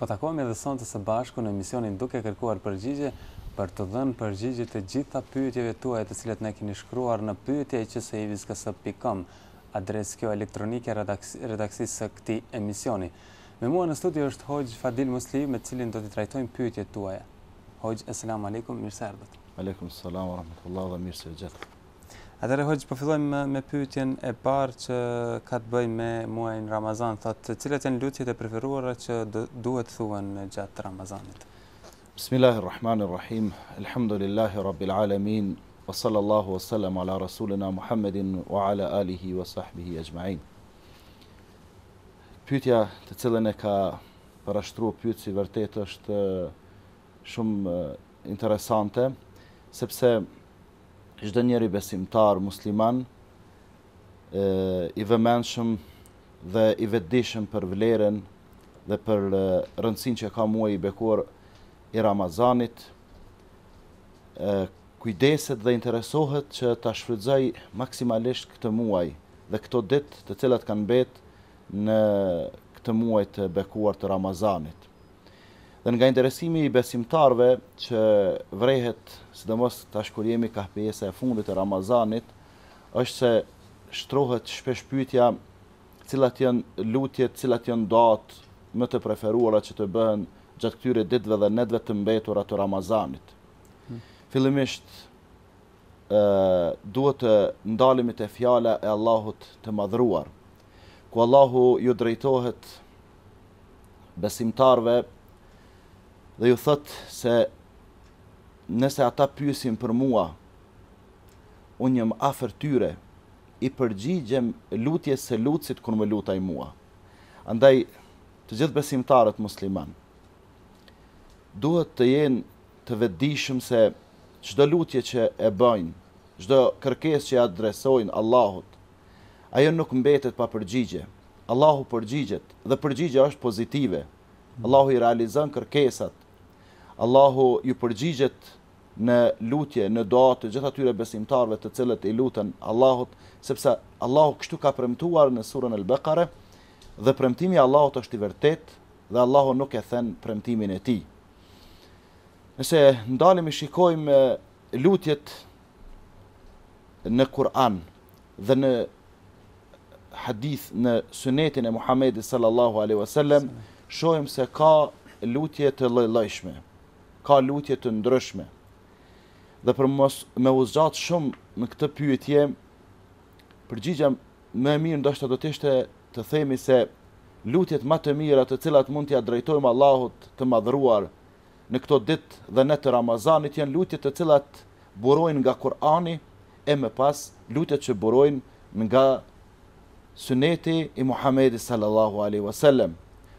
Po edhe më të së bashku në misionin duke kërkuar përgjigje për të dhënë përgjigje të gjitha pyetjeve tuaja të cilat ne keni shkruar në pyetje që seavis.com adresë kjo elektronike redaksisë këtij emisioni. Me mua në studio është Hoxh Fadil Musli, me cilin do të trajtojmë pyetjet tuaja. Hoxh, selam alekum, mirë se erdhët. Alekum selam wa rahmetullahi wa mirseve gjithë. Atëherë po përfillojmë me, me pyetjen e parë që ka të bëjmë me muajnë Ramazan, thotë cilët e në lutjet e preferuara që duhet thuan në gjatë Ramazanit. Bismillahirrahmanirrahim, elhamdulillahi rabbil alamin, wa sallallahu wa sallam ala rasulina Muhammedin wa ala alihi wa sahbihi e gjmajin. të cilën e ka përashtru pytë si vërtet është shumë eh, interesante, sepse Çdo njeri besimtar musliman e i vëmendshëm dhe i vetëdijshëm për vlerën dhe për rëndësinë që ka muaji i bekuar i Ramazanit e kujdeset dhe interesohet që ta shfrytëzoj maksimalisht këtë muaj dhe këto ditë të cilat kanë mbetë në këtë muaj të bekuar të Ramazanit. Dhe nga interesimi i besimtarve që vrehet, sidomos tash kur jemi ka pjesa e fundit e Ramazanit, është se shtrohet shpesh pyetja cilat janë lutjet, cilat janë datë më të preferuara që të bëhen gjatë këtyre ditëve dhe netëve të mbetura të Ramazanit. Hmm. Fillimisht ë duhet të ndalemi te fjala e Allahut të madhruar. Ku Allahu ju drejtohet besimtarve dhe ju thot se nëse ata pyesin për mua unë jam afër tyre i përgjigjem lutjes së lutësit kur më lutaj mua andaj të gjithë besimtarët musliman duhet të jenë të vetëdijshëm se çdo lutje që e bëjnë çdo kërkesë që adresojnë Allahut ajo nuk mbetet pa përgjigje Allahu përgjigjet dhe përgjigje është pozitive Allahu i realizon kërkesat Allahu ju përgjigjet në lutje, në doa të gjitha tyre besimtarve të cilët i lutën Allahut, sepse Allahu kështu ka premtuar në surën e Beqare dhe premtimi i Allahut është i vërtet dhe Allahu nuk e thën premtimin e tij. Nëse ndalemi shikojmë lutjet në Kur'an dhe në hadith në sunetin e Muhamedit sallallahu alaihi wasallam, shohim se ka lutje të lloj Lë ka lutje të ndryshme. Dhe për mos me u zgjat shumë në këtë pyetje, përgjigjja më e mirë ndoshta do të ishte të themi se lutjet më të mira të cilat mund t'i ja drejtojmë Allahut të madhruar në këto ditë dhe në të Ramazanit janë lutjet të cilat burojnë nga Kur'ani e më pas lutjet që burojnë nga Suneti i Muhamedit sallallahu alaihi wasallam.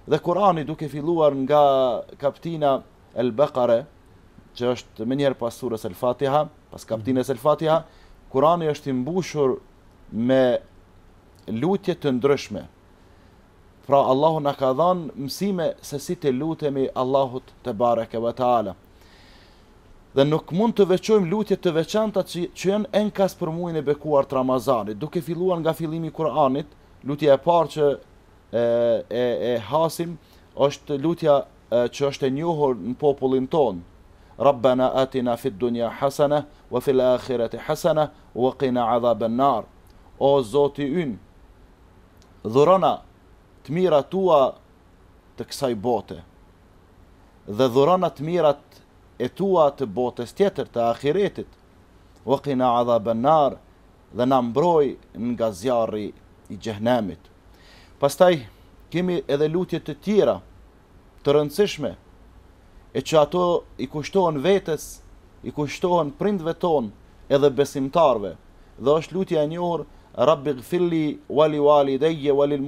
Dhe Kurani duke filluar nga kapitina El Beqare, që është më njerë pas surës El Fatiha, pas kapitullit El Fatiha, Kurani është i mbushur me lutje të ndryshme. Pra Allahu na ka dhënë mësime se si të lutemi Allahut te bareke ve taala. Dhe nuk mund të veqojmë lutje të veçanta që, që janë enkas për muin e bekuar të Ramazanit, duke filluan nga filimi Kur'anit, lutje e parë që e, e, e hasim, është lutja që është e njohur në popullin ton. Rabbana atina fi dunya hasana wa fil akhirati hasana wa qina adhaban nar. O Zoti ym, dhurana të mira tua të kësaj bote dhe dhurana të mirat e tua të botës tjetër të ahiretit. Wa qina adhaban nar dhe na mbroj nga zjarri i xhehenamit. Pastaj kemi edhe lutjet të tjera të rëndësishme, e që ato i kushtohen vetës, i kushtohen prindve tonë edhe besimtarve, dhe është lutja e njohërë, Rabbi gfilli wali wali deje wali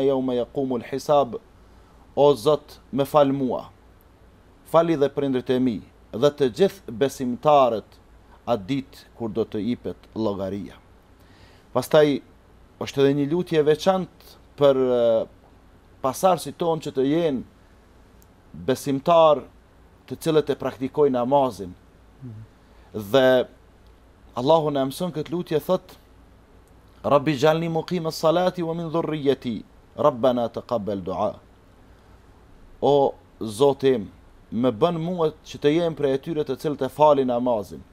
e jau me jakumul hisab, o zot me fal mua, fali dhe prindrit e mi, dhe të gjithë besimtarët atë ditë kur do të ipet logaria. Pastaj, është edhe një lutje veçant për eh, pasarësit tonë që të jenë besimtar të cilët e praktikojnë namazin. Dhe Allahu na mëson këtë lutje thot Rabbi jalni muqim as-salati wa min dhurriyyati rabbana taqabbal du'a. O Zoti im, më bën mua që të jem prej atyre të cilët e falin namazin.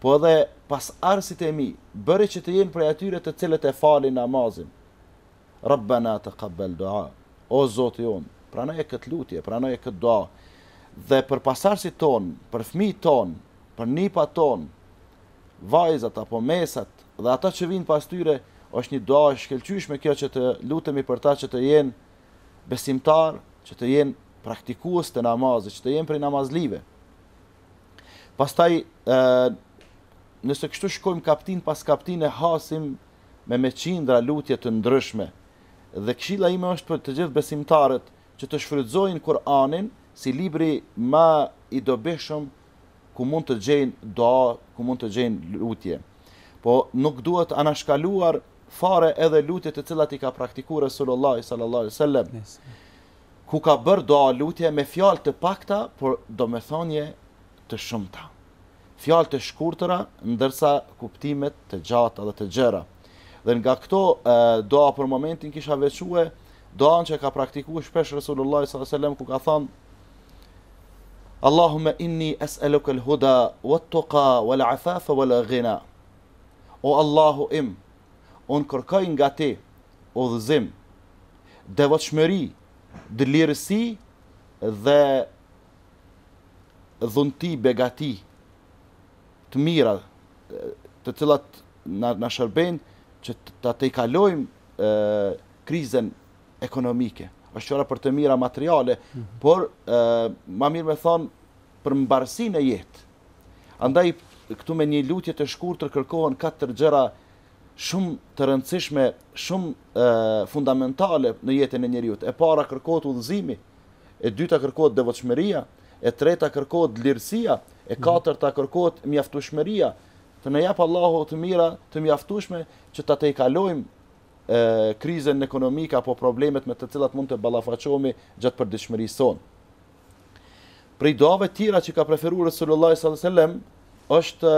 Po edhe pas arsit e mi, bëre që të jem prej atyre të cilët e falin namazin. Rabbana taqabbal du'a. O Zoti im, pranoje kët lutje, pranoje kët do. Dhe për pasardhësit ton, për fëmijët ton, për nipat ton, vajzat apo mesat dhe ata që vijnë pas tyre, është një dua e kjo që të lutemi për ta që të jenë besimtar, që të jenë praktikues të namazit, që të jenë prej namazlive. Pastaj ë nëse kështu shkojmë kaptin pas kaptin e hasim me me qindra lutje të ndryshme. Dhe këshilla ime është për të gjithë besimtarët, që të shfrydzojnë Kur'anin si libri më i dobeshëm ku mund të gjenë doa, ku mund të gjenë lutje. Po nuk duhet anashkaluar fare edhe lutje të cilat i ka praktiku Resulullah sallallahu aleyhi Yes. ku ka bërë doa lutje me fjal të pakta, por do me thonje të shumta. Fjal të shkurtra ndërsa kuptimet të gjatë dhe të gjera. Dhe nga këto doa për momentin kisha veçuar doan që ka praktikuar shpesh Resulullah sallallahu alaihi wasallam ku ka thënë Allahumma inni as'aluka al-huda wat-tuqa wal-'afafa wal-ghina. O Allahu im, un kërkoj nga Ti udhëzim, devotshmëri, dëlirësi dhe dhunti begati të mira, të cilat na na shërbejnë që ta tejkalojmë krizën ekonomike, është qëra për të mira materiale, mm -hmm. por e, ma mirë me thonë për mbarësin e jetë. Andaj këtu me një lutje të shkur të kërkohen katër gjëra shumë të rëndësishme, shumë e, fundamentale në jetën e njeriut. E para kërkohet udhëzimi, e dyta kërkohet devotshmëria, e treta kërkohet lirësia, e katërta kërkohet mjaftueshmëria. Të në jap Allahu të mira, të mjaftueshme që ta tejkalojmë krizën ekonomike apo problemet me të cilat mund të ballafaqohemi gjatë përditshmërisë sonë. Për dove tira që ka preferuar Resulullah sallallahu alaihi wasallam është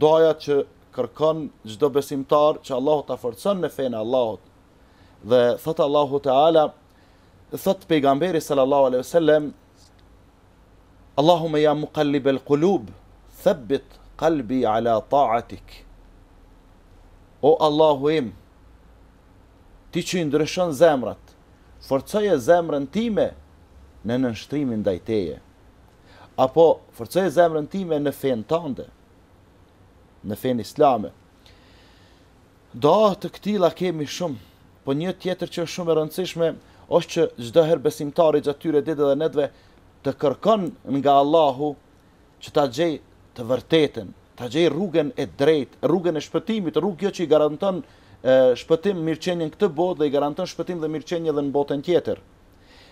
doja që kërkon çdo besimtar që Allahu ta forcon në fenë Allahut. Dhe thot Allahu Teala, thot pejgamberi sallallahu alaihi wasallam, Allahumma ya muqallibal qulub, thabbit qalbi ala ta'atik. O Allahu im, ti që i ndryshon zemrat, forcoj e zemrën time në nënështrimin dajteje, apo forcoj e zemrën time në fenë tante, në fenë islame. Do të këtila kemi shumë, po një tjetër që shumë e rëndësishme, është që gjdoher besimtari gjatë tyre dide dhe nedve të kërkon nga Allahu që ta gjej të vërtetën, ta gjej rrugën e drejtë, rrugën e shpëtimit, rrugë jo që i garanton shpëtim mirëqenjen këtë botë dhe i garanton shpëtim dhe mirëqenje edhe në botën tjetër.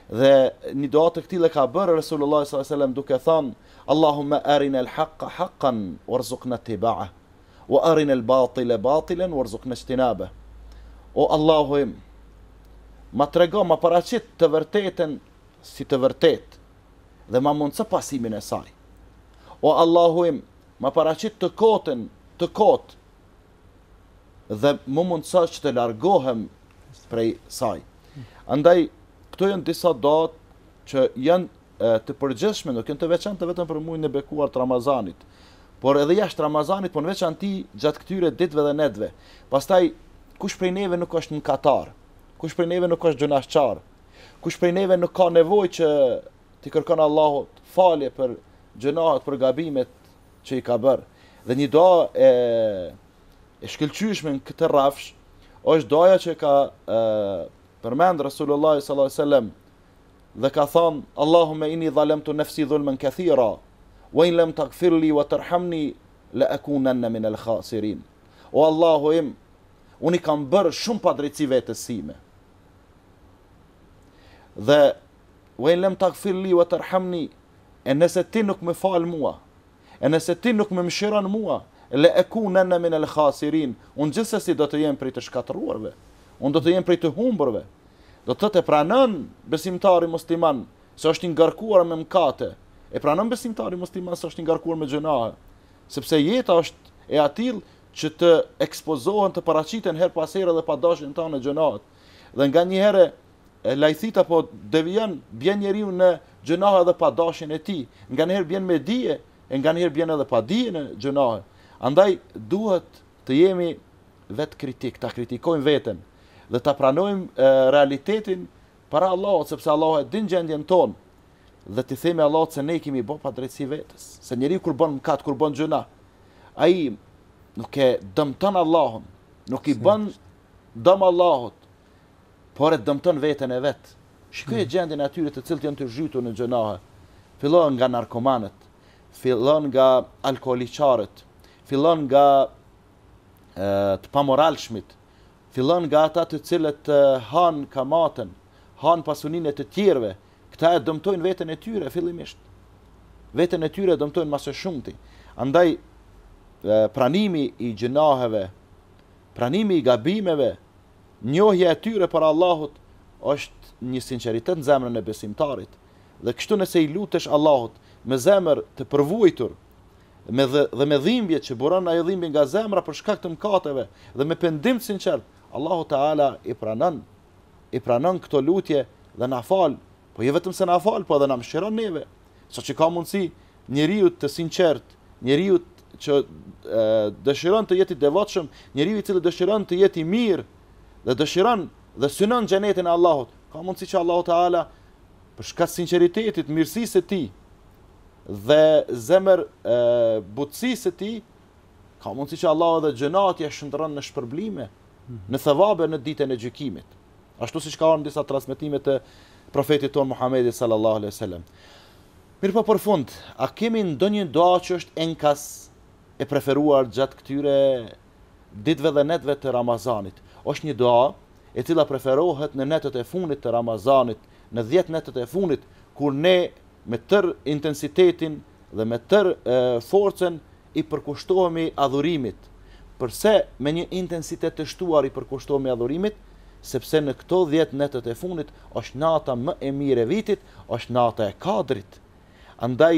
Dhe një dua të këtij e ka bërë Resulullah sallallahu alaihi wasallam duke thënë: "Allahumma arina al-haqqa haqqan warzuqna ittiba'a, wa arina al-batila batilan warzuqna ijtinaba." O Allahu, ma trego ma paraqit të vërtetën si të vërtet dhe ma mundso pasimin e saj. O Allahu, ma paraqit të kotën, të kotë dhe më mundësa që të largohem prej saj. Andaj, këto jenë disa dat që jenë të përgjeshme, nuk jenë të veçan të vetëm për mujnë e bekuar të Ramazanit, por edhe jashtë Ramazanit, por në veçan ti gjatë këtyre ditve dhe nedve. Pastaj, kush prej neve nuk është në Katar, kush prej neve nuk është gjënashqar, kush prej neve nuk ka nevoj që ti kërkon Allahot falje për gjënahat, për gabimet që i ka bërë. Dhe një do e e shkëlqyeshme në këtë rrafsh, është doja që ka e, përmend Rasulullah wasallam dhe ka thonë, Allahume inni dhalem të nefsi dhulmen këthira, wa in lem të këfirli wa tërhamni, le e ku al në minë O Allahu im, unë i kam bërë shumë pa vetes sime. Dhe, wa in lem të këfirli wa tërhamni, e nëse ti nuk me falë mua, e nëse ti nuk me mshiran mua, le e ku në nëmin e lëkhasirin, unë gjithësësi do të jenë prej të shkatruarve, unë do të jenë prej të humbërve, do të të pranën besimtari musliman, se është një ngarkuar me mkate, e pranën besimtari musliman se është një ngarkuar me gjënahë, sepse jeta është e atil që të ekspozohen të paracitën her pasere dhe padashin ta në gjënahët, dhe nga një herë e lajthit apo devijon bjen njeriu në gjunahe dhe pa e tij. Nganjëherë bjen me dije e nganjëherë bjen edhe pa dije në gjunahe. Andaj duhet të jemi vetë kritik, ta kritikojmë veten dhe ta pranojmë realitetin para Allahut, sepse Allahot e din gjendjen tonë dhe t'i themi Allahot se ne i kemi bërë pa drejtësi vetës. Se njeri kur bën mëkat, kur bën gjuna, ai nuk e dëmton Allahun, nuk i bën dëm Allahut, por e dëmton veten e vet. Shikoj hmm. gjendjen atyre të cilët janë të zhytur në gjuna. Fillon nga narkomanët, fillon nga alkoliqarët, fillon nga e, të pamoralshmit, fillon nga ata të cilët han kamaten, han pasunin e të tjerve, këta e dëmtojnë vetën e tyre, fillimisht. Vetën e tyre dëmtojnë masë shumëti. Andaj, pranimi i gjënaheve, pranimi i gabimeve, njohja e tyre për Allahut, është një sinceritet në zemrën e besimtarit. Dhe kështu nëse i lutesh Allahut me zemrë të përvujtur, me dhe, dhe me dhimbje që buron ajo dhimbje nga zemra për shkak të mëkateve dhe me pendim të sinqert, Allahu Teala i pranon i pranon këto lutje dhe na fal, po jo vetëm se na fal, po edhe na mëshiron neve. Sa so që ka mundësi njeriu të sinqert, njeriu që e, dëshiron të jetë i devotshëm, njeriu i cili dëshiron të jetë i mirë dhe dëshiron dhe synon xhenetin e Allahut, ka mundësi që Allahu Teala për shkak sinqeritetit, mirësisë së tij, dhe zemër e, butësisë ti, ka mundësi që Allah edhe e shëndërën në shpërblime, mhm. në thëvabe në ditën e gjykimit. Ashtu si që ka orë në disa transmitimet të profetit tonë Muhammedi sallallahu alaihi sallam. Mirë pa po, për fund, a kemi ndo një doa që është enkas e preferuar gjatë këtyre ditve dhe netve të Ramazanit? është një doa e cila preferohet në netët e funit të Ramazanit, në 10 netët e funit, kur ne me tër intensitetin dhe me tër forcën forcen i përkushtohemi adhurimit. Përse me një intensitet të shtuar i përkushtohemi adhurimit? Sepse në këto 10 netët e fundit është nata më e mirë e vitit, është nata e kadrit. Andaj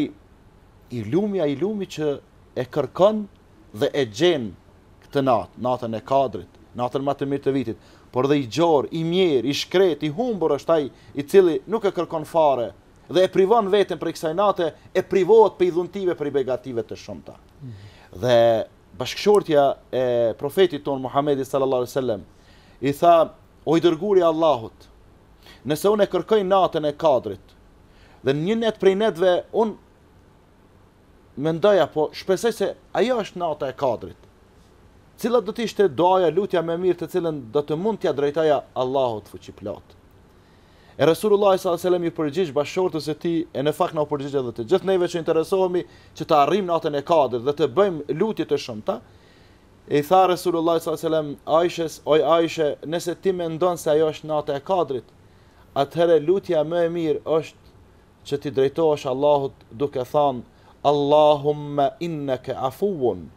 i lumja i lumi që e kërkon dhe e gjen këtë natë, natën e kadrit, natën më të mirë të vitit, por dhe i gjor, i mirë, i shkret, i humbur është ai i cili nuk e kërkon fare, dhe e privon veten për kësaj nate, e privohet për idhuntive për i begative të shumta. Mm -hmm. Dhe bashkëshortja e profetit tonë Muhammedi sallallahu sallam, i tha, o i dërguri Allahut, nëse unë e kërkoj natën e kadrit, dhe një net prej netëve, unë me ndoja, po shpesej se ajo është nata e kadrit, Cilat do të ishte doja, lutja më mirë, të cilën do të mund tja drejtaja Allahut fuqiplot. E Resulullah sallallahu ju përgjigj bashkëshortës së tij e në fakt na u përgjigj edhe të gjithë neve që interesohemi që të arrijmë natën e katërt dhe të bëjmë lutje të shumta. E i tha Resulullah sallallahu alaihi wasallam Aishës, o Aishë, nëse ti mendon se ajo është nata e kadrit atëherë lutja më e mirë është që ti drejtohesh Allahut duke thënë Allahumma innaka afuun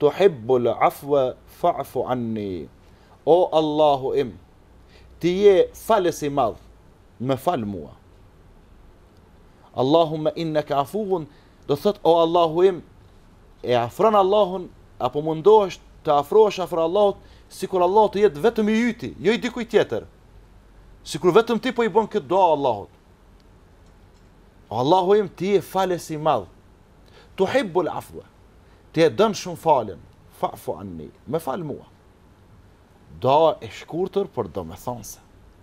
tu hibbul afwa fa'fu anni. O Allahu im, ti je falës i madh më falë mua. Allahu me inë në ka afuhun, do thët, o Allahu im, e afran Allahun, apo mundohesht të afrosh afra Allahut, si kur Allahut të jetë vetëm i yti, jo i dikuj tjetër, si kur vetëm ti po i bon këtë doa Allahut. O Allahu im, ti e fale si madhë, tu hibbu l'afdhe, ti e dënë shumë falën, fa'fu anni, me falë mua. Doa e shkurëtër, për do me thonëse.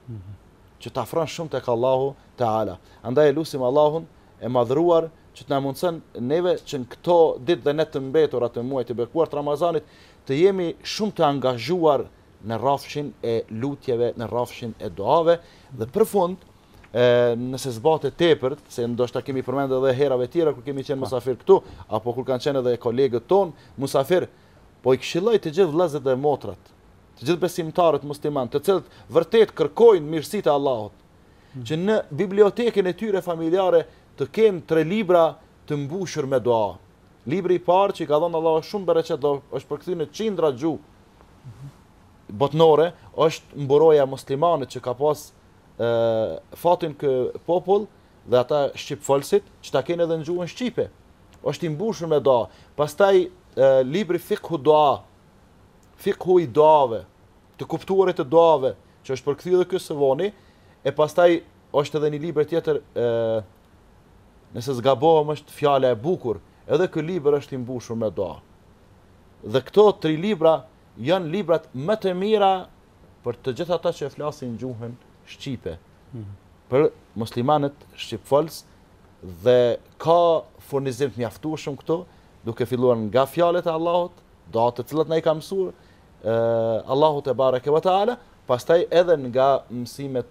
Mm që të afran shumë të kallahu të ala. Andaj e lusim Allahun e madhruar që të në mundësën neve që në këto ditë dhe ne të mbetur atë muaj të bekuar të Ramazanit, të jemi shumë të angazhuar në rafshin e lutjeve, në rafshin e doave, dhe për fund, e, nëse zbate tepërt, se ndoshta kemi përmendë dhe herave tjera, kur kemi qenë musafir këtu, apo kur kanë qenë edhe kolegët tonë, musafir, po i këshilloj të gjithë vlezet dhe motrat, të gjithë besimtarët musliman, të cilët vërtet kërkojnë mirësitë e Allahut, hmm. që në bibliotekën e tyre familjare të kenë tre libra të mbushur me dua. Libri i parë që i ka dhënë Allahu shumë bereqet do është përkthyer në çindra xhu. Hmm. Botnore është mburoja muslimane muslimanit që ka pas ë fatin kë popull dhe ata shqip që ta kene dhe në gjuhën shqipe. Është i mbushur me dua. Pastaj e, libri fiqhu dua, fikhu i doave, të kuptuarit e të doave, që është përkëthi dhe kësë voni, e pastaj është edhe një liber tjetër, e, nëse zgabohëm është fjale e bukur, edhe këtë liber është imbushur me doa. Dhe këto tri libra janë librat më të mira për të gjitha ta që e flasin gjuhën Shqipe, për muslimanët Shqipëfolës, dhe ka fornizim të mjaftu shumë këto, duke filluar nga fjalet e Allahot, do të cilat ne i kamësurë, Allahu te bareke ve taala, pastaj edhe nga mësimet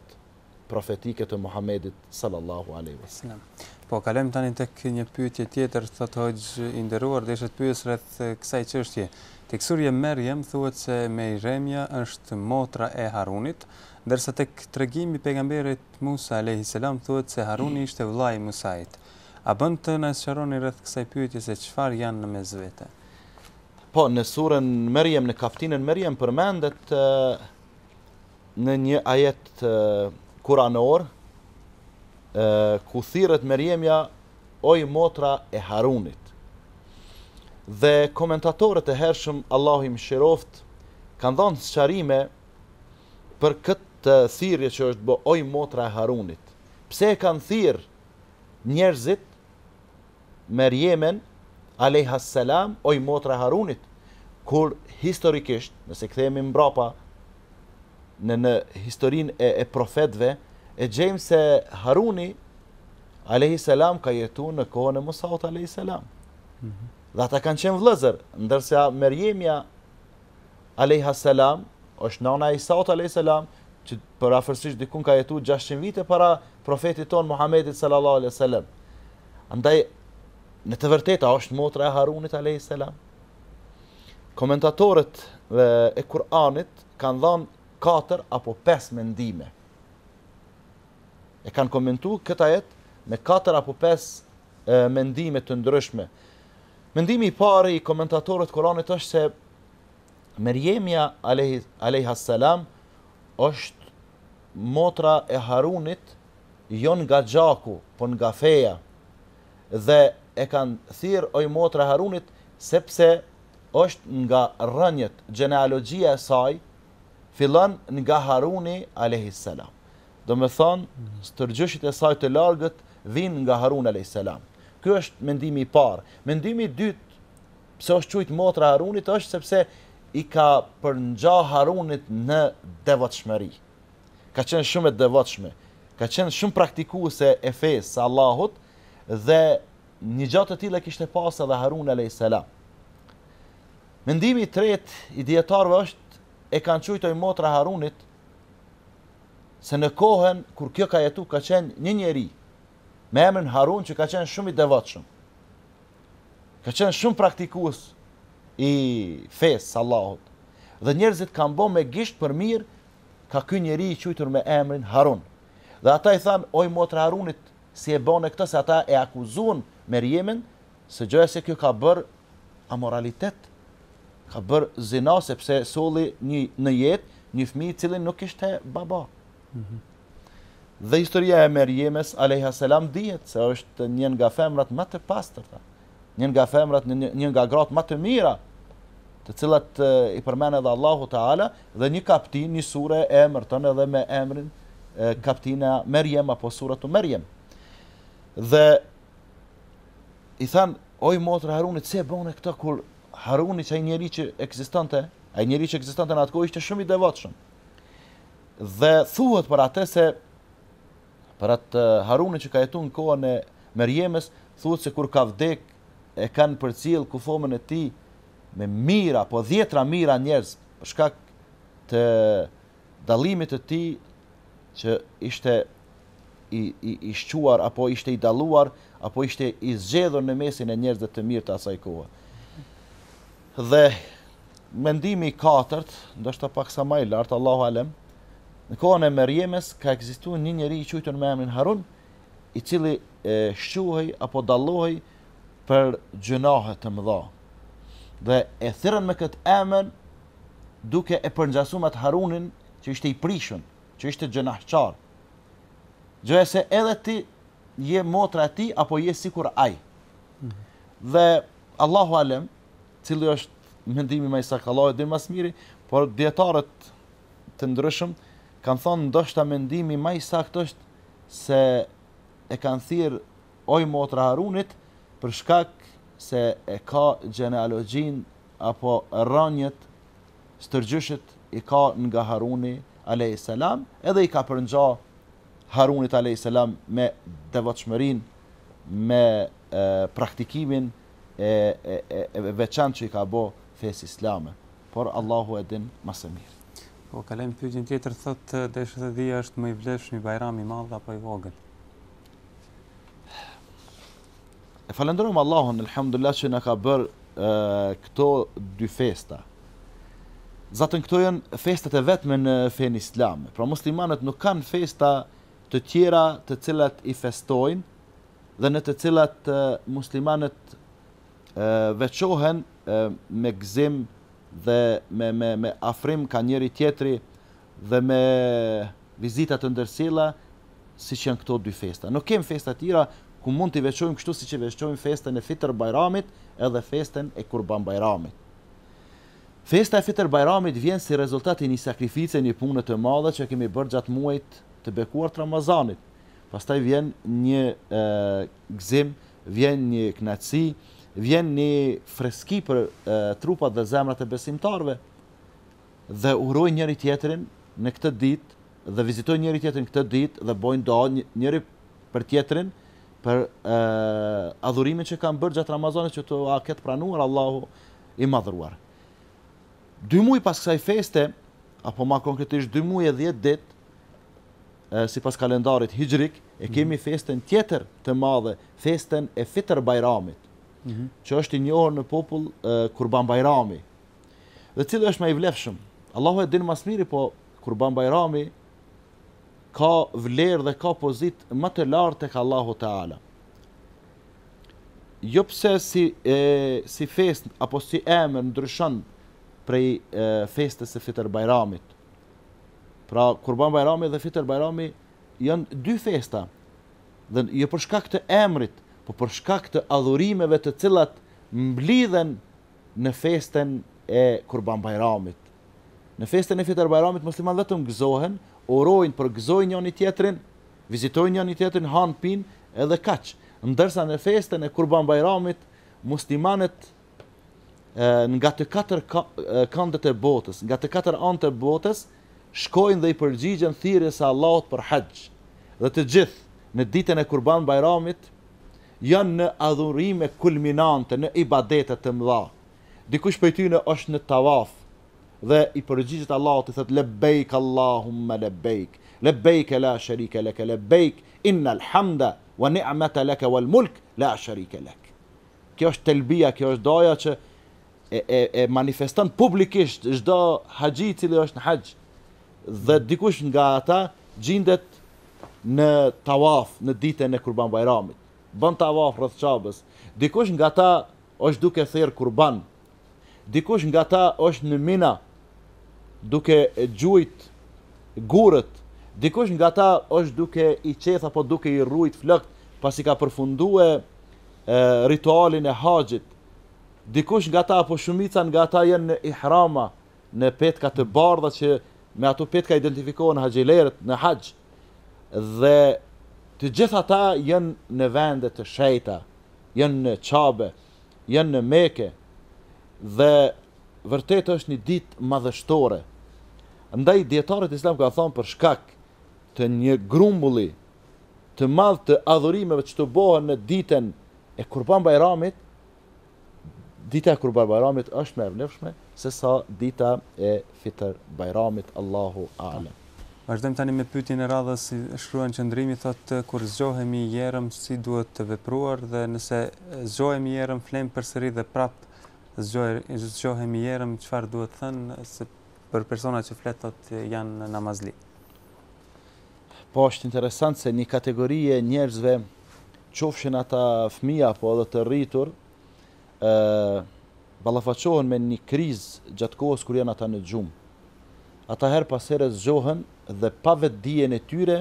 profetike të Muhamedit sallallahu alaihi wasallam. Po kalojm tani tek një pyetje tjetër, thot Hoxh i nderuar, dhe është pyetës rreth kësaj çështje. Tek surja Maryam thuhet se Meryemja është motra e Harunit, ndërsa tek tregimi i pejgamberit Musa alayhi salam thuhet se Haruni ishte vllai i Musait. A bën të na shëroni rreth kësaj pyetjes se çfarë janë në mes Po, në surën Merjem, në kaftinën Merjem përmendet eh, në një ajet eh, kuranor, eh, ku thirët Merjemja oj motra e Harunit. Dhe komentatorët e hershëm Allahu i kanë dhënë sqarime për këtë thirrje që është bë oj motra e Harunit. Pse e kanë thirë njerëzit Merjemen alayhas oj motra Harunit kur historikisht nëse kthehemi mbrapa në në historinë e, e profetëve e gjejmë se Haruni alayhi ka jetuar në kohën e Musa alayhi salam. Mm -hmm. Dhe ata kanë qenë vëllezër, ndërsa Meryemja alayha salam është nëna e Isa alayhi që për afërsisht dikun ka jetu 600 vite para profetit tonë Muhammedit sallallahu alaihi sallam. Andaj, në të vërteta është motra e Harunit alayhis salam. Komentatorët e Kur'anit kanë dhënë 4 apo 5 mendime. E kanë komentuar këtë ajet me 4 apo 5 mendime të ndryshme. Mendimi i parë i komentatorëve të Kur'anit është se Mariamja alayha salam është motra e Harunit jo nga gjaku, po nga feja. Dhe e kanë thirë oj motra Harunit sepse është nga rënjët, genealogia e saj fillon nga Haruni alayhi salam. Do me thonë mhm. stërgjëshit e saj të largët vijnë nga Harun alayhi salam. Ky është mendimi i parë. Mendimi i dytë pse është thujt motra Harunit është sepse i ka për Harunit në devotshmëri. Ka qenë shumë e devotshme, ka qenë shumë praktikuese e fesë së Allahut dhe një gjatë të tila kishtë e pasë dhe Harun a.s. Mëndimi tret i djetarëve është e kanë qujtoj motra Harunit se në kohën kur kjo ka jetu ka qenë një njeri me emrin Harun që ka qenë shumë i devatëshëm. Ka qenë shumë praktikus i fesë Allahot. Dhe njerëzit kanë bo me gishtë për mirë ka kjo njeri i qujtur me emrin Harun. Dhe ata i thanë, oj motra Harunit si e bone këtë se ata e akuzunë Merjemin, se gjëja se kjo ka bër amoralitet, ka bër zina, sepse soli një në jetë, një fmi cilin nuk ishte baba. Mm Dhe historia e Merjemes, a.s. dihet se është njën nga femrat më të pastërta, njën nga femrat, njën nga gratë më të mira, të cilat i përmen edhe Allahu Teala, dhe një kaptin, një sure e mërtën edhe me emrin e, kaptina Merjem, apo suratu Merjem. Dhe i than, oj motër Harunit, se bone këta kur Harunit që ai njeri që eksistante, ai njeri që eksistante në atë kohë ishte shumë i devatëshëm. Dhe thuhet për atë se, për atë eh, Harunit që ka jetu në kohën e mërjemës, thuhet se kur ka vdek, e kanë për cilë kufomen e ti me mira, po dhjetra mira njerëz, përshka të dalimit të ti që ishte i i i shquar apo ishte i dalluar apo ishte i zgjedhur në mesin e njerëzve të mirë të asaj kohe. Dhe mendimi i katërt, ndoshta pak sa më i lart, Allahu alem, në kohën e Meryemes ka ekzistuar një njerëz i quajtur me emrin Harun, i cili e shquhej apo dallohej për gjënohe të mëdha. Dhe e thirrën me këtë emër duke e përngjasumat Harunin që ishte i prishën, që ishte gjënohqarë. Gjoja se edhe ti je motra ti, apo je sikur aj. Mm -hmm. Dhe Allahu Alem, cili është mendimi me Isak Allah e dhe mas miri, por djetarët të ndryshëm, kanë thonë ndoshta mendimi me Isak të është se e kanë thirë oj motra Harunit, për shkak se e ka genealogjin apo rënjët stërgjyshit i ka nga Haruni a.s. edhe i ka përnëgja Harunit a.s. me devatëshmërin, me praktikimin e, e, e, veçan që i ka bo fesë islame. Por Allahu edin masë mirë. Po, kalem të pygjën tjetër, thëtë dhe shëtë dhe dhja është më i vleshë një bajram i dhe apo i vogën. E falendrojëm Allahun, në lhamdullat që në ka bërë këto dy festa. Zatën këto jënë festet e vetme në fenë islamë. Pra muslimanët nuk kanë festa të tjera të cilat i festojnë dhe në të cilat uh, muslimanët uh, veçohen uh, me gëzim dhe me me me afrim ka njëri tjetri dhe me vizita të ndërsjella si që janë këto dy festa. Nuk kem festa tjera ku mund të veçojmë kështu siç e veçojmë festën e Fitr Bayramit edhe festën e Kurban Bayramit. Festa e Fitr Bayramit vjen si rezultati i një sakrifice, një punë të madhe që kemi bërë gjatë muajit të bekuar të Ramazanit. Pastaj vjen një gzim, vjen një knaci, vjen një freski për trupat dhe zemrat e besimtarve dhe uroj njëri tjetërin në këtë dit dhe vizitoj njëri tjetërin këtë dit dhe bojnë do njëri për tjetërin për adhurimin që kam bërë gjatë Ramazanit që të a ketë pranuar Allahu i madhruar. Dy muj pas kësaj feste, apo ma konkretisht dy muj e dhjetë ditë, si pas kalendarit hijrik, e mhm. kemi festen tjetër të madhe, festen e fitër bajramit, mhm. që është i njohër në popull kurban bajrami. Dhe cilë është me i vlefshëm? Allahu e dinë mas miri, po kurban bajrami ka vlerë dhe ka pozit më të lartë të ka Allahu të ala. Jo pëse si fest apo si emër ndryshën prej festës e fitër bajramit, Pra Kurban Bajrami dhe Fitr Bajrami janë dy festa. Dhe jo për shkak të emrit, por për shkak të adhurimeve të cilat mblidhen në festen e Kurban Bajramit. Në festen e Fitr Bajramit muslimanët vetëm gëzohen, urojnë për gëzojnë njëri tjetrin, vizitojnë njëri tjetrin han pin edhe kaç. Ndërsa në festen e Kurban Bajramit muslimanët nga të katër kandët e botës, nga të katër anët e botës, shkojnë dhe i përgjigjen thirrjes së Allahut për Hax. Dhe të gjithë në ditën e Kurban Bayramit janë në adhurime kulminante, në ibadete të mëdha. Dikush ty në është në tawaf dhe i përgjigjet Allahut i thot labbaik Allahumma labbaik, e la sharika lak, labbaik innal hamda wa ni'mata leke, wal mulk la sharika lak. Kjo është telbia, kjo është doja që e, e, e manifestan publikisht çdo haxhi i cili është në haxh dhe dikush nga ata gjindet në tawaf në ditën e Kurban Bayramit. Bën tawaf rreth Çabës. Dikush nga ata është duke thirr kurban. Dikush nga ata është në Mina duke gjujt gurët. Dikush nga ata është duke i qeth apo duke i rrujt flëkt, pasi ka përfundue ritualin e haxhit. Dikush nga ata apo shumica nga ata janë në ihrama në petka të bardha që me ato petka identifikohen haxhilerët në hax dhe të gjithë ata janë në vende të shejta, janë në Çabe, janë në Mekë dhe vërtet është një ditë madhështore. Ndaj dietarët islam kanë thënë për shkak të një grumbulli të madh të adhurimeve që të bëhen në ditën e Kurban Bayramit, dita kur Bajramit është më e vlefshme se sa dita e Fitr Bajramit Allahu a'lam. Vazdojmë tani me pyetjen e radhës si shkruan qendrimi thotë kur zgjohemi i errëm si duhet të vepruar dhe nëse zgjohemi i errëm flem përsëri dhe prap zgjohemi i errëm çfarë duhet thënë se për persona që flet thotë janë në namazli. Po është interesant se një e njerëzve qofshin ata fëmija po edhe të rritur balafaqohen me një kriz gjatë kohës kër janë ata në gjumë. Ata her pasere zgjohen dhe pa vetë dijen e tyre,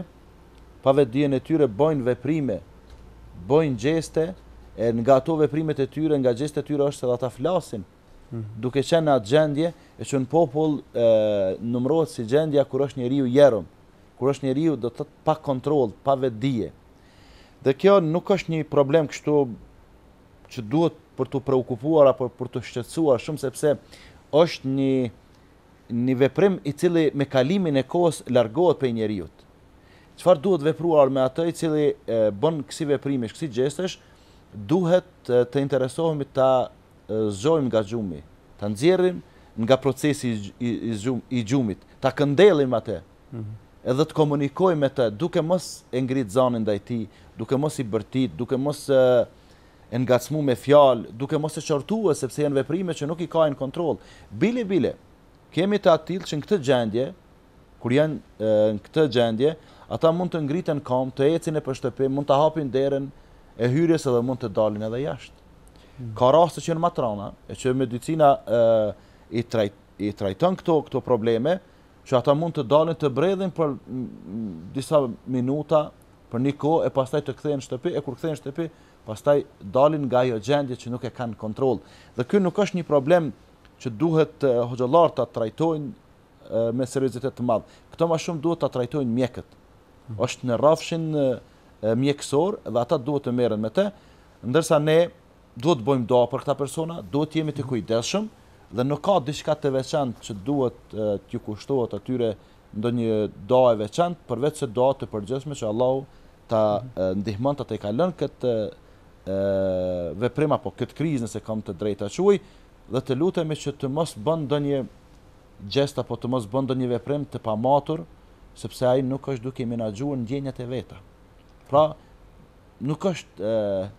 pa vetë dijen e tyre bojnë veprime, bojnë gjeste, e nga ato veprimet e tyre, nga gjeste tyre është edhe ata flasin, hmm. duke qenë në atë gjendje, e që në popull e, nëmrohet si gjendja kër është një riu jerëm, kër është një riu do të të pa kontrol, pa vetë Dhe kjo nuk është një problem kështu që duhet për të preokupuar, apo për të shqetsuar shumë sepse është një një veprim i cili me kalimin e kohës largohet për njeriut. Qëfar duhet vepruar me atë i cili bënë kësi veprimish, kësi gjestesh, duhet të interesohemi të zhojmë nga gjumi, të nëzjerim nga procesi i gjumit, të këndelim atë, mhm. edhe të komunikojmë me të duke mos e ngritë zanën dhe i ti, duke mos i bërtit, duke mos e ngacmu me fjalë, duke mos e çortuar sepse janë veprime që nuk i kanë kontroll. Bile bile. Kemi të atill që në këtë gjendje, kur janë në këtë gjendje, ata mund të ngriten këmbë, të ecin në pështëpi, mund të hapin derën e hyrjes edhe mund të dalin edhe jashtë. Hmm. Ka raste që në matrana, e që medicina e, i trajt i trajton këto këto probleme që ata mund të dalin të bredhin për disa minuta për një kohë e pastaj të kthehen në shtëpi e kur kthehen në shtëpi pastaj dalin nga ajo gjendje që nuk e kanë kontroll. Dhe ky nuk është një problem që duhet hoxhallar ta trajtojnë me seriozitet të madh. Këto më shumë duhet ta trajtojnë mjekët. Është në rrafshin mjekësor dhe ata duhet të merren me të, ndërsa ne duhet të bëjmë doa për këta persona, duhet të jemi të kujdesshëm dhe nuk ka diçka të veçantë që duhet t'ju kushtohet atyre ndonjë dua e veçantë përveç se dua të përgjithshme që Allahu ta mm -hmm. ndihmon ta të kalon këtë veprim apo këtë krizë nëse kam të drejtë ta quaj dhe të lutemi që të mos bën ndonjë gjest apo të mos bën ndonjë veprim të pamatur sepse ai nuk është duke menaxhuar ndjenjat e veta. Pra, nuk është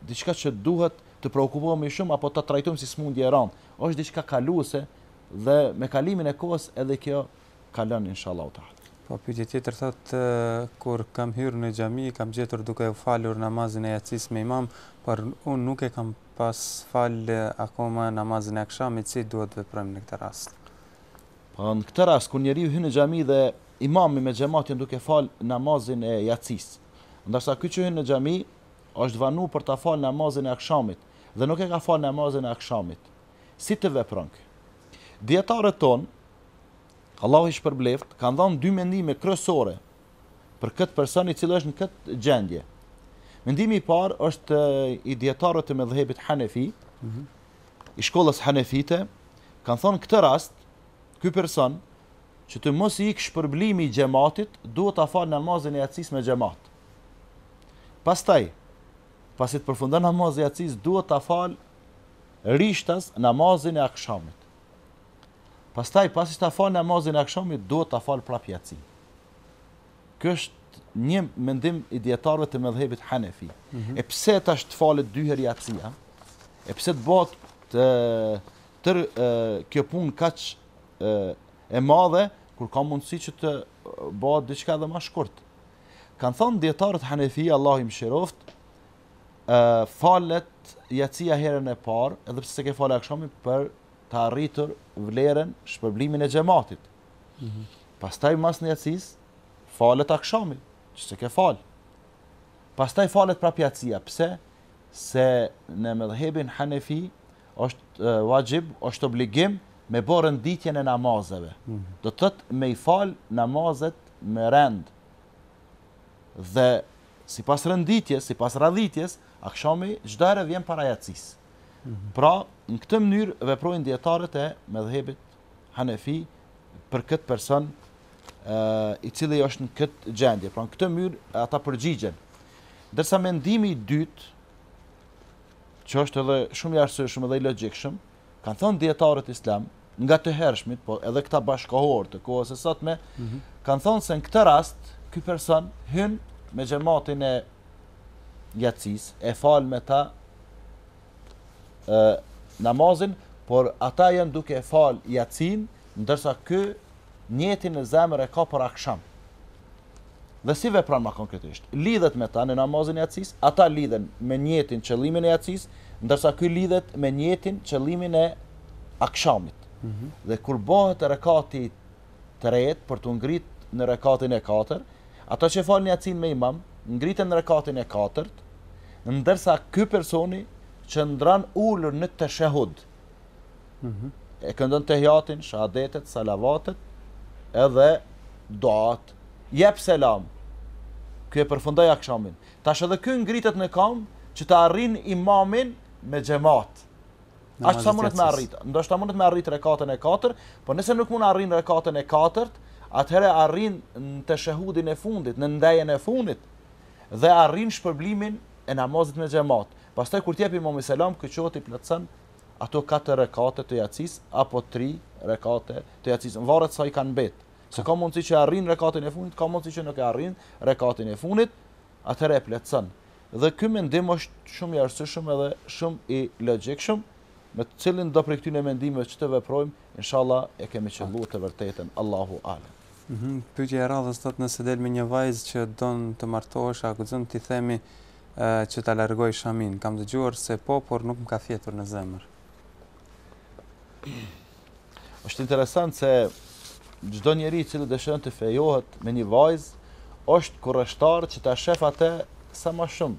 diçka që duhet të shqetësohemi shumë apo ta trajtojmë si smundje e rëndë. Është diçka kaluese dhe me kalimin e kohës edhe kjo kalon inshallah ta. Po pyetje tjetër thot kur kam hyrë në xhami kam gjetur duke u falur namazin e yatsis me imam, por un nuk e kam pas fal akoma namazin e akşamit, si duhet veprojmë në këtë rast? Po në këtë rast kur njeriu hyn në xhami dhe imami me xhamatin duke fal namazin e yatsis. Ndërsa ky që hyn në xhami është vanu për ta fal namazin e akşamit dhe nuk e ka fal namazin e akşamit. Si të vepron? Dietarët tonë Allahu i shpërbleft, kanë dhënë dy mendime kryesore për këtë person i cili është në këtë gjendje. Mendimi i parë është i dietarëve të mëdhëbit Hanefi, mm -hmm. i shkollës Hanefite, kanë thënë këtë rast, ky person që të mos i ikë shpërblimi i xhamatit, duhet ta falë namazin e yatsis me xhamat. Pastaj, pasi të përfundon namazi i yatsis, duhet ta falë rishtas namazin e akshamit. Pastaj pasi ta falë namazin akşam i duhet ta fal prapë atë. Ky është një mendim i dietarëve të mëdhëhit Hanefi. Mm -hmm. E pse tash të falet dy herë atësia? E pse të bëhet të kjo punë kaq e, e madhe kur ka mundësi që të bëhet diçka edhe më shkurt. Kan thon dietarët Hanefi, Allahu i mëshiroft, falet yatia herën e parë, edhe pse s'e ke falë akshomit për të arritur vlerën shpërblimin e gjematit. Mhm. Pastaj mas në atësis, falet akshamit, që ke falë. Pastaj falet pra pjatësia, pse? Se në medhebin hanefi, është wajib, është obligim me bo rënditjen e namazeve. Mhm. Do të tëtë me i falë namazet me rend. Dhe si pas rënditjes, si pas radhitjes, akshami gjdare vjen para jatsisë. Pra, në këtë mënyrë veprojnë dietarët e mëdhëbit Hanefi për këtë person ë i cili është në këtë gjendje. Pra, në këtë mënyrë ata përgjigjen. Dërsa mendimi i dytë që është edhe shumë i arsyeshëm dhe i logjikshëm, kanë thënë dietarët islam nga të hershmit, po edhe këta bashkohor të kohës së sotme, mm -hmm. kanë thënë se në këtë rast ky person hyn me xhamatin e jacis, e fal me ta namazin, por ata janë duke fal jacin, ndërsa kë njetin e zemër e ka për aksham. Dhe si vepron ma konkretisht? Lidhet me ta në namazin e jacis, ata lidhen me njetin qëllimin e jacis, ndërsa ky lidhet me njetin qëllimin e akshamit. Mm -hmm. Dhe kur bëhet rekati të rejet për të ngrit në rekatin e katër, ata që falin një jacin me imam, ngriten në rekatin e katërt, ndërsa ky personi që ndran ulur në të shahud. Mhm. E këndon të hjatin, shahadetet, salavatet, edhe doat, jep selam. Kjo e përfundoj akshamin. Ta shë dhe ngritet në kam, që të arrin imamin me gjemat. Ashtë sa mundet me arrit. Ndo shë ta mundet me arrit rekatën e katër, por nëse nuk mund arrin rekatën e katërt, atëhere arrin në të shahudin e fundit, në ndajen e fundit, dhe arrin shpërblimin e namazit me gjemat. Pastaj kur t'jepi Muhamedit selam këtë qoftë i plotsan ato 4 rekate të jacis apo tri rekate të në varet sa i kanë mbet. Se ka mundësi që arrin rekatin e fundit, ka mundësi që nuk e arrin rekatin e fundit, atëherë e plotsan. Dhe ky mendim është shumë i arsyeshëm edhe shumë i logjikshëm me të cilin do prej këtyre mendimeve që të veprojmë, inshallah e kemi qëllu të vërtetën Allahu ala. Mhm, mm pyetja e radhës sot nëse del me një vajzë që don të martohesh, a ti themi që ta largoj shamin. Kam dëgjuar se po, por nuk më ka fjetur në zemër. është interesant se gjdo njeri cilë dëshënë të fejohet me një vajzë, është kërështarë që ta shef atë sa ma shumë,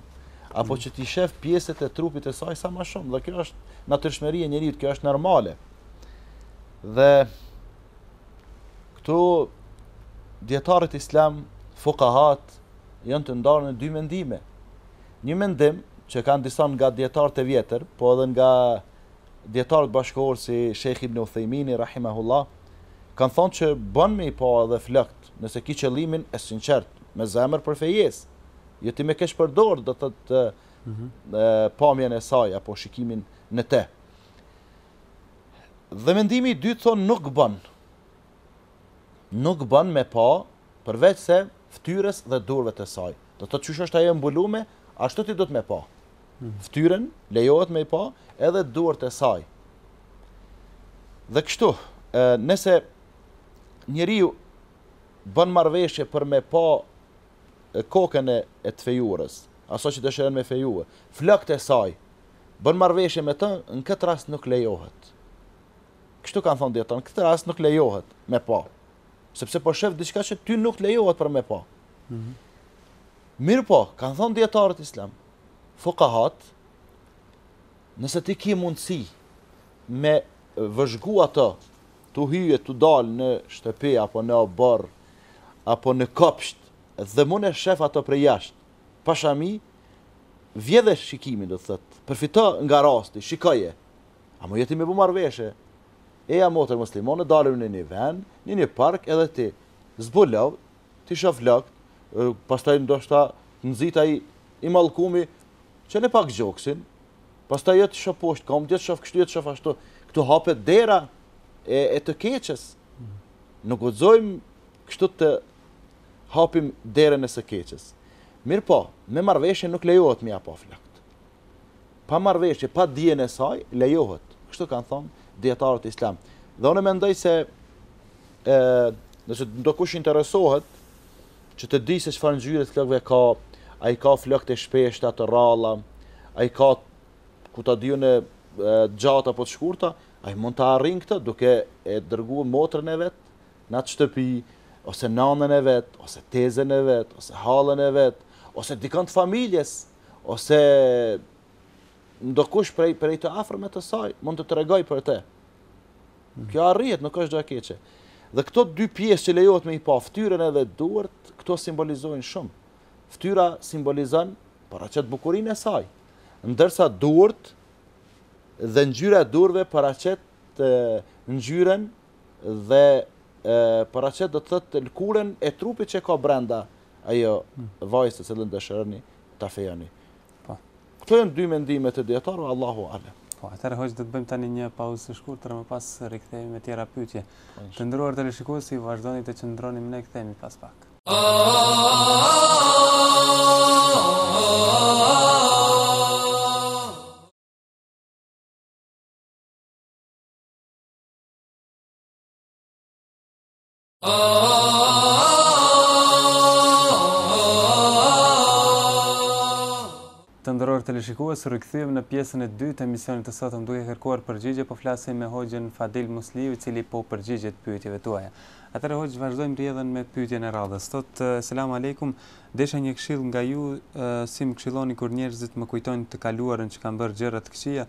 apo që ti shef pjeset e trupit e saj sa ma shumë, dhe kjo është natërshmeri e njerit, kjo është normale. Dhe këtu djetarët islam, fukahat, jënë të ndarë në dy mendime një mendim që kanë dison nga djetarët e vjetër, po edhe nga djetarët bashkohorë si Shekhi ibn Uthejmini, Rahimahullah, kanë thonë që bënë me i po edhe flëkt, nëse ki qëllimin e sinqert, me zemër për fejes, jo ti me kesh përdorë, do të të mm -hmm. pamjen e saj, apo shikimin në te. Dhe mendimi dy thonë nuk bënë, nuk bënë me pa, përveç se ftyrës dhe durve të saj. Do të të qysh është ajo mbulume, ashtu ti do të me pa. Ftyrën lejohet me pa edhe duart e saj. Dhe kështu, e, nëse njeriu bën marrveshje për me pa kokën e, e të fejurës, aso që dëshiron me fejuë, flëkët e saj, bën marveshje me të, në këtë rast nuk lejohet. Kështu kanë thonë djetën, në këtë rast nuk lejohet me pa, sepse po shef diçka që ty nuk lejohet për me pa. Mm Mirë po, kanë thonë djetarët islam, fukahat, nëse ti ki mundësi me vëzhgu ato, të hyje, të dalë në shtëpi, apo në obor, apo në kopsht, dhe mund e shef ato për jashtë, pashami, vjedhe shikimin, dhe thëtë, përfito nga rasti, shikoje, a mu jeti me bu marveshe, e a motër muslimonë, dalë në një ven, një një park, edhe ti zbulov, ti shof lëkt, pastaj ndoshta nxita i i mallkumi që ne pak gjoksin. Pastaj jetë shoposht, kam jetë shof kështu jetë shof ashtu. këtu hapet dera e e të keqes. nuk guxojm kështu të hapim derën e së keqes. mirë po, me marrveshje nuk lejohet mia po flakt. Pa marrveshje, pa dijen e saj lejohet. Kështu kan thon dietarët Islam. Dhe unë mendoj se ë nëse ndo kush interesohet që të di se çfarë ngjyre të flokëve ka, ai ka flokë të shpeshta të rralla, ai ka ku ta diun e gjatë apo të shkurta, ai mund të arrin këtë duke e dërguar motrën e vet në atë shtëpi ose nanën e vet, ose tezën e vet, ose hallën e vet, ose dikën të familjes, ose ndokush prej prej të afërm të saj, mund të tregoj për të. Kjo arrihet, nuk është gjë e keqe. Dhe këto dy pjesë që lejohet me i pa fytyrën edhe duart, këto simbolizojnë shumë. Ftyra simbolizon paraqet bukurinë e saj, ndërsa durt dhe ngjyra e durve paraqet çet ngjyrën dhe e, para do të thotë lkurën e trupit që ka brenda ajo vajzë se cilën dëshironi ta fejani. Po. Këto janë dy mendime të dietarëve, Allahu ale. Po, atëherë dhe të bëjmë tani një pauzë të shkurtër, më pas rikthehemi me tjera pyetje. Të ndruar të lëshikuesi, vazhdoni të qëndroni me ne këthemi pas pak. O O Tendrori shikues, rikthevmë në pjesën e dytë të misionit të sotëm duke kërkuar përgjigje po flasim me hoxhën Fadil Musliu i cili po përgjigjet pyetjet tuaja. Atëherë hoj vazhdojmë rrjedhën me pyetjen e radhës. Sot selam aleikum. Desha një këshill nga ju, si më këshilloni kur njerëzit më kujtojnë të kaluarën që kanë bërë gjëra të këqija,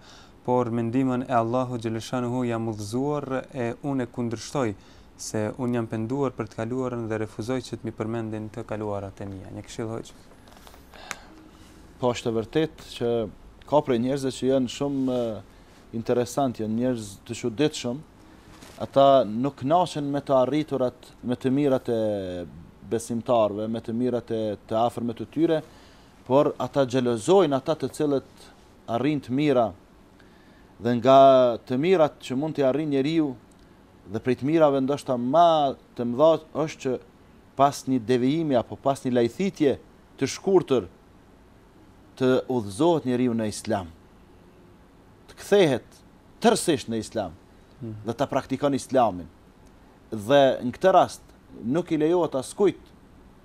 por mendimën e Allahu xhaleshanuhu jam udhëzuar e unë kundërshtoj se unë jam penduar për të kaluarën dhe refuzoj që të më përmendin të kaluarat e mia. Një këshill hoj. Po është vërtet që ka prej njerëzit që janë shumë interesantë, janë njerëz të çuditshëm ata nuk knashen me të arriturat, me të mirat e besimtarve, me të mirat e të afërmëve të tyre, por ata xhelozojnë ata të cilët arrin të mira. Dhe nga të mirat që mund të arrin njeriu dhe prej të mirave ndoshta më të mëdha është që pas një devijimi apo pas një lajthitje të shkurtër të udhëzohet njeriu në islam. Të kthehet tërësisht në islam Mhm. dhe të praktikon islamin. Dhe në këtë rast, nuk i lejohet askujt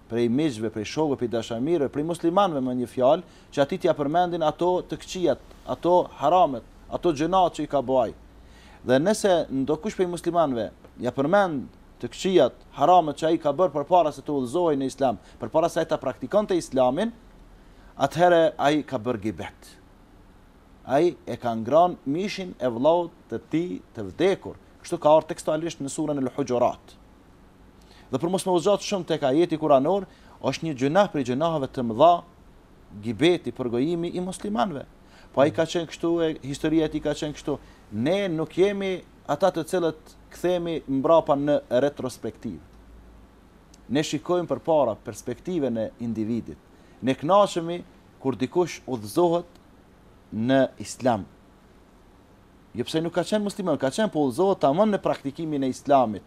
prej mishve, prej shogëve, prej dashamire, prej muslimanve me një fjalë, që ati ja përmendin ato të këqijat, ato haramet, ato gjenat që i ka bëaj. Dhe nëse ndo kush prej muslimanve ja përmend të këqijat, haramet që a i ka bërë për para se të udhëzohej në islam, për para se a i ta praktikon të islamin, atëhere a i ka bërë gjibetë ai e ka ngran mishin e vlaut të ti të vdekur. Kështu ka orë tekstualisht në surën e hujurat Dhe për mos më uzgjatë shumë të ka jeti kuranor, është një gjënah për gjënahave të mëdha, gibeti, përgojimi i muslimanve. Po ai ka qenë kështu, e, historiet i ka qenë kështu, ne nuk jemi ata të cilët këthemi mbrapa në retrospektivë. Ne shikojmë për para perspektive në individit. Ne kënaqemi kur dikush udhëzohet në islam. Jo pse nuk ka qenë musliman, ka qenë po udhëzohet tamam në praktikimin e islamit.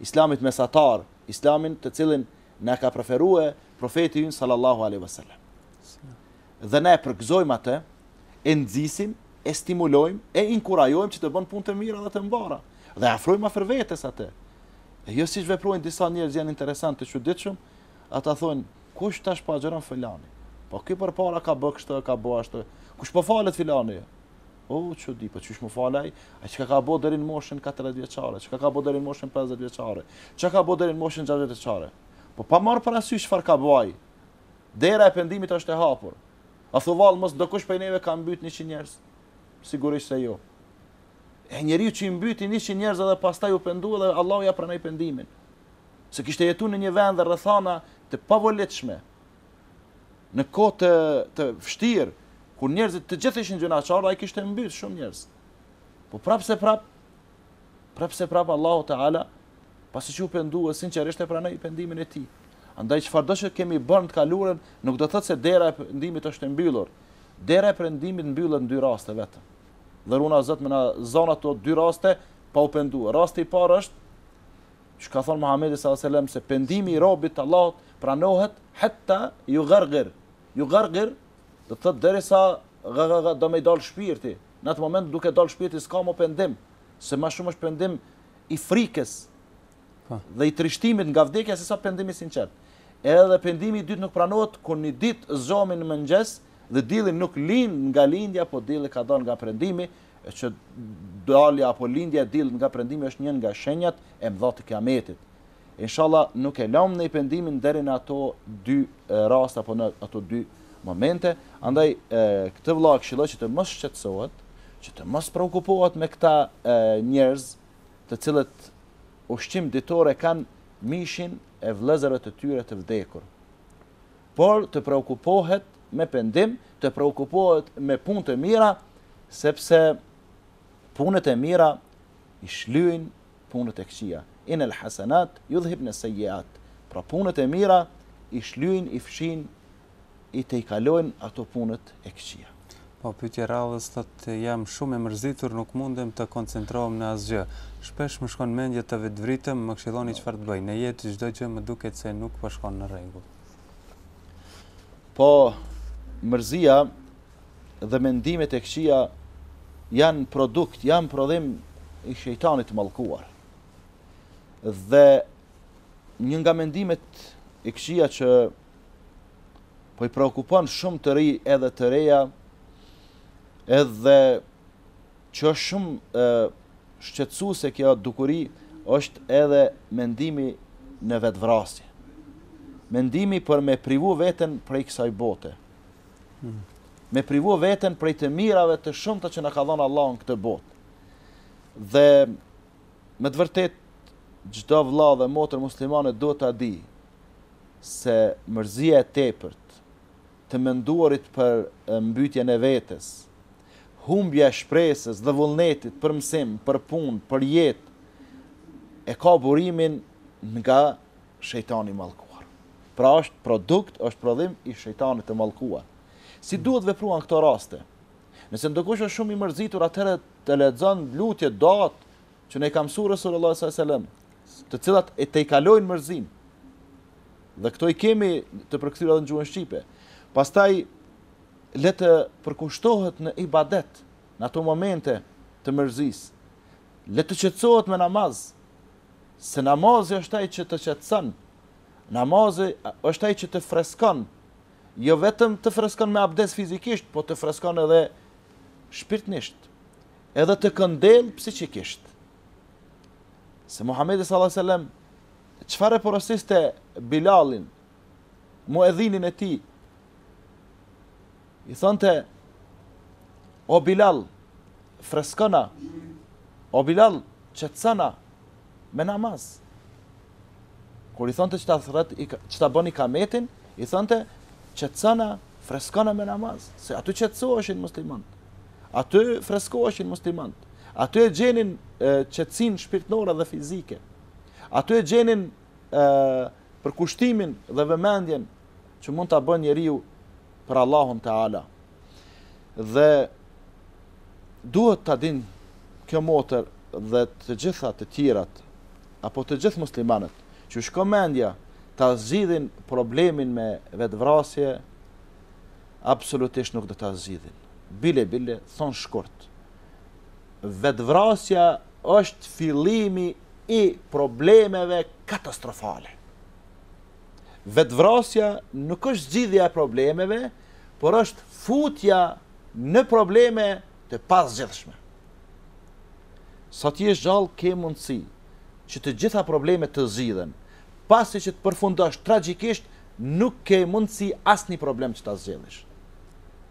Islamit mesatar, islamin të cilin na ka preferuar profeti ynë sallallahu alaihi wasallam. Dhe ne përqëzojmë atë, e nxisim, e stimulojmë, e inkurajojmë që të bëjnë punë të mira dhe të mbara dhe afrojmë afër vetes atë. E jo siç veprojnë disa njerëz janë interesantë të çuditshëm, ata thonë kush tash pa xheron Po ky përpara ka bë kështu, ka bë ashtu kush po falet filani. O çudi, po çish më falaj, a çka ka ka deri në moshën 40 vjeçare, çka ka ka deri në moshën 50 vjeçare, çka ka bë deri në moshën 60 vjeçare. Po pa marr para sy çfarë ka boaj, Dera e pendimit është e hapur. A thu mos do kush pejneve ka mbyt 100 njerëz? Sigurisht se jo. E njeriu që i mbyti 100 njerëz edhe pastaj u pendu dhe Allahu ja pranoi pendimin. Se kishte jetuar në një vend rrethana të pavoletshme. Në kohë të të vështirë, kur njerëzit të gjithë ishin gjunaqarë, a i kishtë e mbytë shumë njerëz. Po prapë se prapë, prapë se prapë Allahu Teala, pasi që u pëndu e sinqerisht e pranë i pëndimin e ti. Andaj që fardo që kemi bërnë të kalurën, nuk do thëtë se dera e pëndimit është e mbyllur. Dera e pëndimit mbyllur në dy raste vetë. Dhe runa zëtë me në zonat të dy raste, pa u pëndu. Rasti i parë është, që ka thonë Muhammedi s.a.s. se pëndimi i robit të Allahot pranohet, hëtta ju gërgir. Ju gërgir, dhe të thotë sa do i dal shpirti. Në atë moment duke dalë shpirti s'ka më pendim, se më shumë është pendim i frikës. Po. Dhe i trishtimit nga vdekja sesa pendimi i sinqert. Edhe pendimi i dytë nuk pranohet kur një ditë zëmin në mëngjes dhe dielli nuk linë nga lindja, po dielli ka dalë nga pendimi që dalja apo lindja e nga pendimi është një nga shenjat e mëdha të kiametit. Inshallah nuk e lëm në pendimin deri ato dy rast apo në ato dy momente, andaj këtë vla këshilo që të mos shqetsohet, që të mos preokupohet me këta njerëz të cilët ushqim ditore kanë mishin e vëllezërve të tyre të vdekur. Por të preokupohet me pendim, të preokupohet me punë të mira, sepse punët e mira i shlyin punët e këqia. Inë hasanat, ju dhëhip në Pra punët e mira i shlyin, i fshin i te i kalojnë ato punët e këqia. Po, pëtje rallës, të jam shumë e mërzitur, nuk mundem të koncentrohem në asgjë. Shpesh më shkon mendje të vetë vritëm, më këshiloni që farë të bëjnë. Në jetë gjdo që më duket se nuk po shkon në rengu. Po, mërzia dhe mendimet e këqia janë produkt, janë prodhim i shejtanit malkuar. Dhe një nga mendimet e këqia që po i preokupon shumë të ri edhe të reja, edhe që është shumë shqetsu se kjo dukuri, është edhe mendimi në vetë vrasje. Mendimi për me privu vetën për i kësaj bote. Hmm. Me privu vetën për i të mirave të shumë të që në ka dhonë Allah në këtë botë. Dhe me të vërtet, gjitha vla dhe motër muslimane do të adi se mërzia e tepërt, të menduarit për mbytjen e vetës, humbja shpresës dhe vullnetit për mësim, për punë, për jetë, e ka burimin nga shejtani malkuar. Pra është produkt, është prodhim i shejtanit të malkuar. Si duhet vepruan këto raste? Nëse ndokush është shumë i mërzitur, atëherë të lexon lutje dot që ne kam sura sallallahu alaihi wasallam, të cilat e tejkalojnë mërzin. Dhe këto i kemi të përkthyer edhe në gjuhën shqipe. Pastaj le të përkushtohet në ibadet, në ato momente të mërzis. Le të qetësohet me namaz. Se namazi është ai që të qetëson. Namazi është ai që të freskon. Jo vetëm të freskon me abdes fizikisht, por të freskon edhe shpirtnisht. Edhe të këndel psiqikisht. Se Muhamedi sallallahu alajhi wasallam çfarë porositë Bilalin, muedhinin e tij, i thonte o Bilal freskona o Bilal qëtësana me namaz kur i thonte që ta thret që ta i kametin i thonte qëtësana freskona me namaz se aty qëtësu është muslimant aty freskoheshin është muslimant aty e gjenin qëtësin shpirtnore dhe fizike aty e gjenin përkushtimin dhe vëmendjen që mund të bën njeriu për Allahun Teala. Dhe duhet ta din kjo motër dhe të gjitha të tjerat apo të gjithë muslimanët që shkomendja mendja ta zgjidhin problemin me vetvrasje absolutisht nuk do ta zgjidhin. Bile bile thon shkurt. Vetvrasja është fillimi i problemeve katastrofale vetvrasja nuk është zgjidhja e problemeve, por është futja në probleme të pasgjithshme. Sa ti e gjallë ke mundësi që të gjitha problemet të zgjidhen, pasi që të përfundosh tragikisht, nuk ke mundësi asë një problem që të zgjidhish.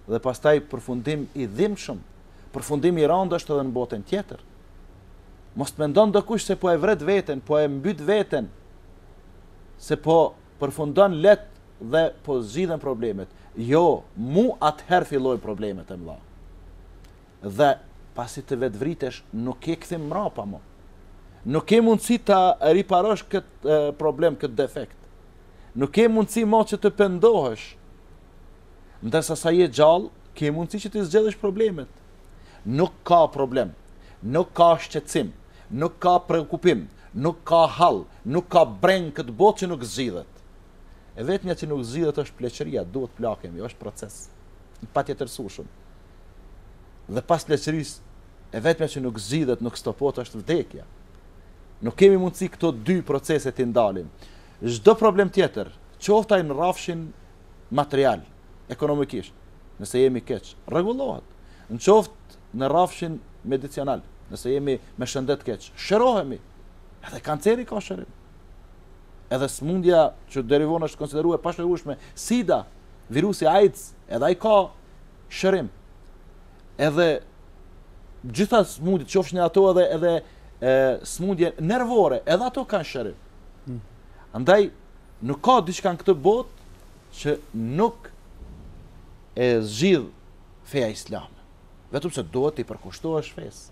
Dhe pas taj përfundim i dhimë shumë, përfundim i randë është edhe në botën tjetër. Most me ndonë do kush se po e vret veten, po e mbyt veten, se po përfundon let dhe po zgjidhen problemet. Jo, mu atëherë filloj problemet e mëdha. Dhe pasi të vetë vritesh, nuk e këthim mrapa më. mu. Nuk e mundësi të riparosh këtë e, problem, këtë defekt. Nuk e mundësi ma që të pendohesh. Ndërsa sa je gjallë, ke mundësi që të zgjedhësh problemet. Nuk ka problem, nuk ka shqecim, nuk ka prekupim, nuk ka hall, nuk ka breng këtë botë që nuk zgjidhet. E vetë një që nuk zhidhët është pleqëria, duhet plakemi, është proces, në pati Dhe pas pleqëris, e vetë një që nuk zhidhët, nuk stopot është vdekja. Nuk kemi mundësi këto dy proceset të ndalim. Zdo problem tjetër, qoftaj në rafshin material, ekonomikisht, nëse jemi keq, regulohet. Në qoft në rafshin medicinal, nëse jemi me shëndet keq, shërohemi, edhe kanceri ka shërimi edhe smundja që derivon është konsideruar pashërueshme, sida, virusi AIDS, edhe ai ka shërim. Edhe gjitha smundjet, qofshin ato edhe edhe e, smundje nervore, edhe ato kanë shërim. Hmm. Andaj nuk ka diçka në këtë botë që nuk e zgjidh feja islame. Vetëm se duhet të përkushtohesh fesë.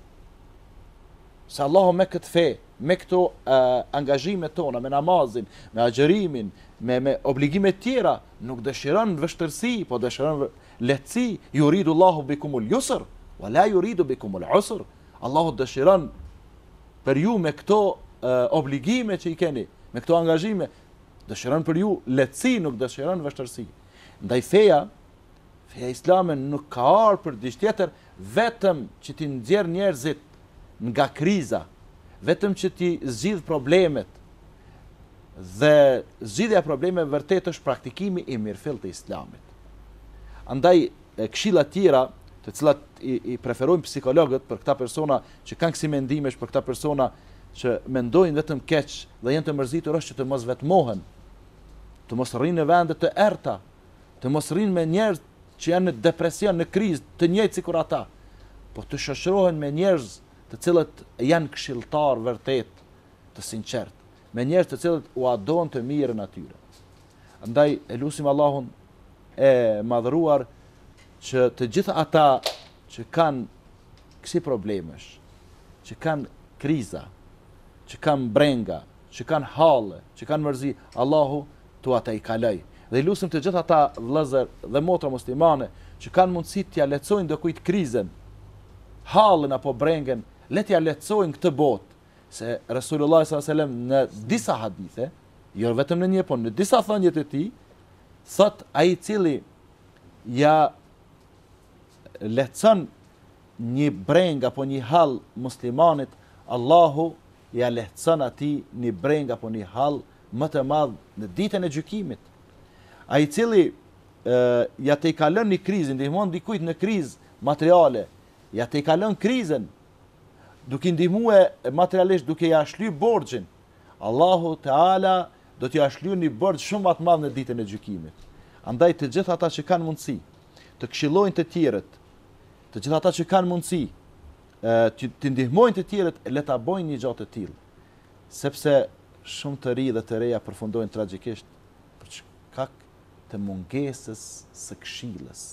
Se Allahu me këtë fejë me këto uh, angazhime tona, me namazin, me agjerimin, me, me obligime tjera, nuk dëshiron vështërsi, po dëshiron letësi, ju rridu Allahu bikum ul-jusr, wa la ju rridu bikum ul-usr, Allahu dëshiron për ju me këto uh, obligime që i keni, me këto angazhime, dëshiron për ju letësi, nuk dëshiron vështërsi. Ndaj feja, feja islame nuk ka arë për dishtjetër, vetëm që ti nëgjer njerëzit nga kriza, vetëm që ti zgjidh problemet dhe zgjidhja e problemeve vërtet është praktikimi i mirëfillt të Islamit. Andaj e këshilla të tjera, të cilat i, i preferojnë psikologët për këta persona që kanë kësi mendimesh për këta persona që mendojnë vetëm keq dhe janë të mërzitur është që të mos vetmohen, të mos rrinë në vende të errta, të mos rrinë me njerëz që janë në depresion, në krizë, të njëjtë sikur ata, por të shëshrohen me njerëz të cilët janë këshilltar vërtet të sinqert, me njerëz të cilët u adon të mirën atyre. Andaj e lutim Allahun e madhruar që të gjithë ata që kanë kësi problemesh, që kanë kriza, që kanë brenga, që kanë halë, që kanë mërzi, Allahu të ata i kalaj. Dhe i lusim të gjithë ata vlëzër dhe motra muslimane, që kanë mundësi të jalecojnë dhe kujtë krizen, halën apo brengen letja lehtësojnë këtë bot, se Resulullah s.a.s. në disa hadithe, jo vetëm në një, po në disa thënjët e ti, thot a i cili ja letësën një breng apo një hal muslimanit, Allahu ja letësën ati një breng apo një hal më të madhë në ditën e gjykimit. A i cili e, ja te i kalën një krizin, dhe i mund dikujt në krizë materiale, ja te i kalën krizën, duke ndihmue materialisht duke ia shlyr borxhin. Allahu Teala do t'ja shlyr një borx shumë më të madh në ditën e gjykimit. Andaj të gjithë ata që kanë mundësi të këshillojnë të tjerët, të gjithë ata që kanë mundësi të, të ndihmojnë të tjerët le ta bojnë një gjatë të tillë. Sepse shumë të ri dhe të reja përfundojnë tragjikisht për shkak të mungesës së këshillës.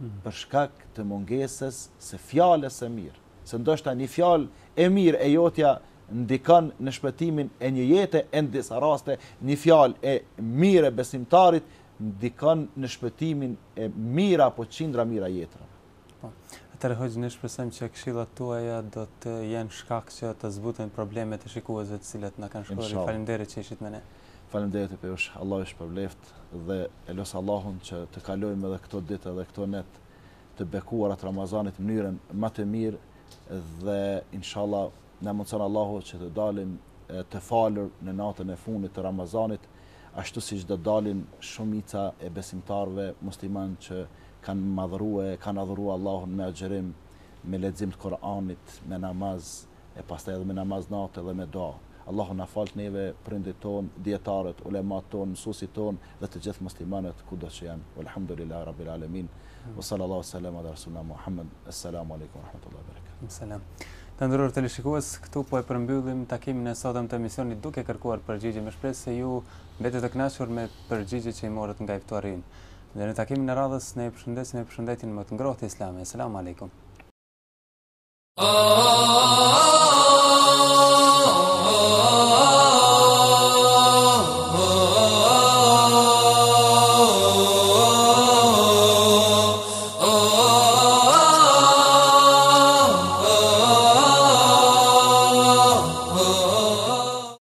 Hmm. Për shkak të mungesës së fjalës së mirë se ndoshta një fjalë e mirë e jotja ndikon në shpëtimin e një jete e në disa raste, një fjalë e mirë e besimtarit ndikon në shpëtimin e mirë apo qindra mirë jetra. Po. Atëherë hoj në shpresën se këshillat tuaja do të jenë shkak që të zbuten problemet e shikuesve të cilët na kanë shkruar. falimderit që ishit me ne. Falimderit e ju. Allah ju shpërbleft dhe elos Allahun që të kalojmë edhe këto ditë edhe këto net të bekuara Ramazanit në mënyrën më të mirë dhe inshallah në mëndësën Allahu që të dalim të falër në natën e fundit të Ramazanit, ashtu si që të dalin shumica e besimtarve musliman që kanë madhërua, kanë adhuruar Allahun me agjerim, me ledzim të Koranit, me namaz, e pasta edhe me namaz natë dhe me do Allahu na falë neve prindit ton, djetarët, ulemat ton, mësusit ton dhe të gjithë muslimanët kudo që janë. alhamdulillahi Rabbil Alemin, wa sallallahu sallam, adha Rasulullah Muhammad, assalamu alaikum, rahmatullahi wabarakatuh alaikum Të ndërur të lëshikues, këtu po e përmbyllim takimin e sotëm të emisionit duke kërkuar përgjigje me shpresë se ju mbetë të kënaqur me përgjigjet që i morët nga aktorin. Dhe në takimin e radhës ne ju përshëndesim me përshëndetjen më të ngrohtë islame. Selam alaikum. Oh, ah, oh, ah, oh, ah, oh.